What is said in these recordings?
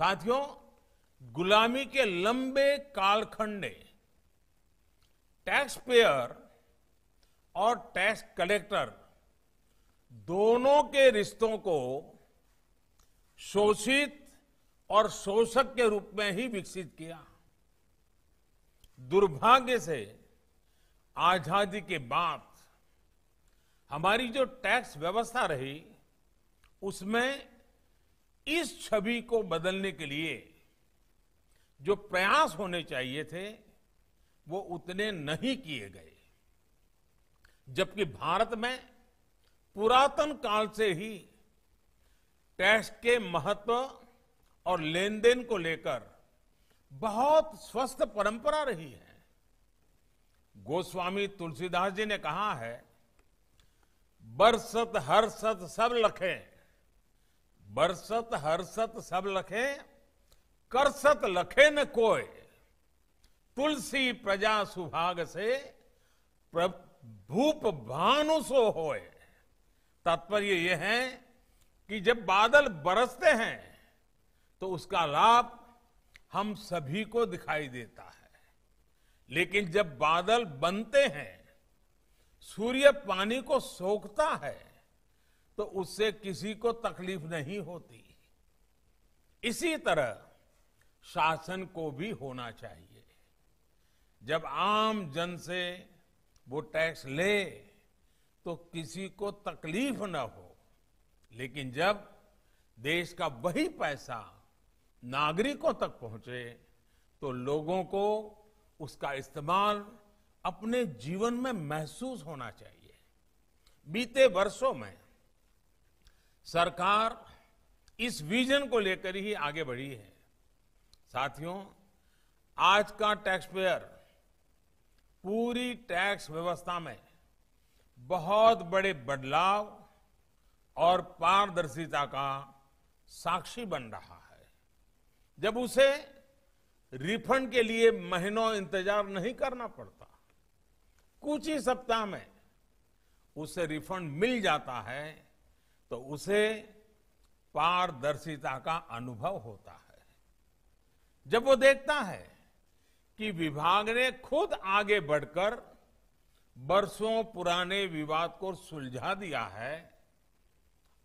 साथियों गुलामी के लंबे कालखंड ने टैक्स पेयर और टैक्स कलेक्टर दोनों के रिश्तों को शोषित और शोषक के रूप में ही विकसित किया दुर्भाग्य से आजादी के बाद हमारी जो टैक्स व्यवस्था रही उसमें इस छवि को बदलने के लिए जो प्रयास होने चाहिए थे वो उतने नहीं किए गए जबकि भारत में पुरातन काल से ही टैक्स के महत्व और लेन देन को लेकर बहुत स्वस्थ परंपरा रही है गोस्वामी तुलसीदास जी ने कहा है बरसत हरसत सब लखें बरसत हरसत सब लखे करसत लखे न कोय तुलसी प्रजा सुभाग से भूप भानु सो होए तात्पर्य यह है कि जब बादल बरसते हैं तो उसका लाभ हम सभी को दिखाई देता है लेकिन जब बादल बनते हैं सूर्य पानी को सोखता है तो उससे किसी को तकलीफ नहीं होती इसी तरह शासन को भी होना चाहिए जब आम जन से वो टैक्स ले तो किसी को तकलीफ न हो लेकिन जब देश का वही पैसा नागरिकों तक पहुंचे तो लोगों को उसका इस्तेमाल अपने जीवन में महसूस होना चाहिए बीते वर्षों में सरकार इस विजन को लेकर ही आगे बढ़ी है साथियों आज का टैक्स पेयर पूरी टैक्स व्यवस्था में बहुत बड़े बदलाव और पारदर्शिता का साक्षी बन रहा है जब उसे रिफंड के लिए महीनों इंतजार नहीं करना पड़ता कुछ ही सप्ताह में उसे रिफंड मिल जाता है तो उसे पारदर्शिता का अनुभव होता है जब वो देखता है कि विभाग ने खुद आगे बढ़कर बरसों पुराने विवाद को सुलझा दिया है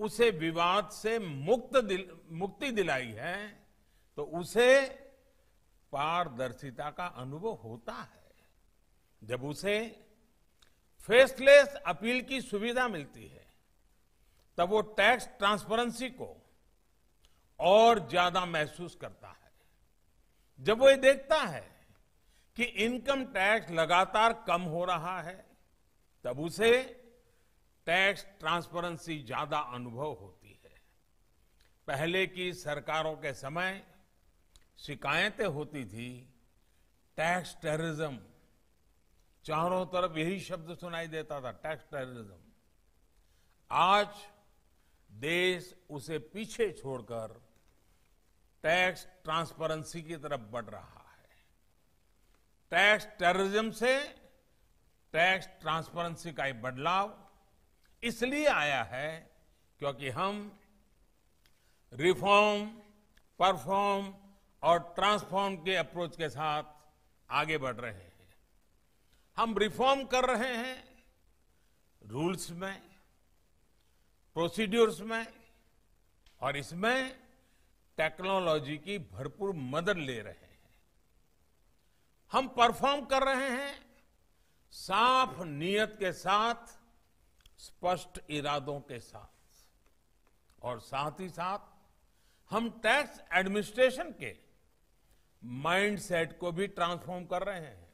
उसे विवाद से मुक्त दिल, मुक्ति दिलाई है तो उसे पारदर्शिता का अनुभव होता है जब उसे फेसलेस अपील की सुविधा मिलती है तब वो टैक्स ट्रांसपेरेंसी को और ज्यादा महसूस करता है जब वो ये देखता है कि इनकम टैक्स लगातार कम हो रहा है तब उसे टैक्स ट्रांसपेरेंसी ज्यादा अनुभव होती है पहले की सरकारों के समय शिकायतें होती थी टैक्स टेररिज्म चारों तरफ यही शब्द सुनाई देता था टैक्स टेररिज्म आज देश उसे पीछे छोड़कर टैक्स ट्रांसपेरेंसी की तरफ बढ़ रहा है टैक्स टेररिज्म से टैक्स ट्रांसपेरेंसी का ये बदलाव इसलिए आया है क्योंकि हम रिफॉर्म परफॉर्म और ट्रांसफॉर्म के अप्रोच के साथ आगे बढ़ रहे हैं हम रिफॉर्म कर रहे हैं रूल्स में प्रोसीड्यूर्स में और इसमें टेक्नोलॉजी की भरपूर मदद ले रहे हैं हम परफॉर्म कर रहे हैं साफ नियत के साथ स्पष्ट इरादों के साथ और साथ ही साथ हम टैक्स एडमिनिस्ट्रेशन के माइंडसेट को भी ट्रांसफॉर्म कर रहे हैं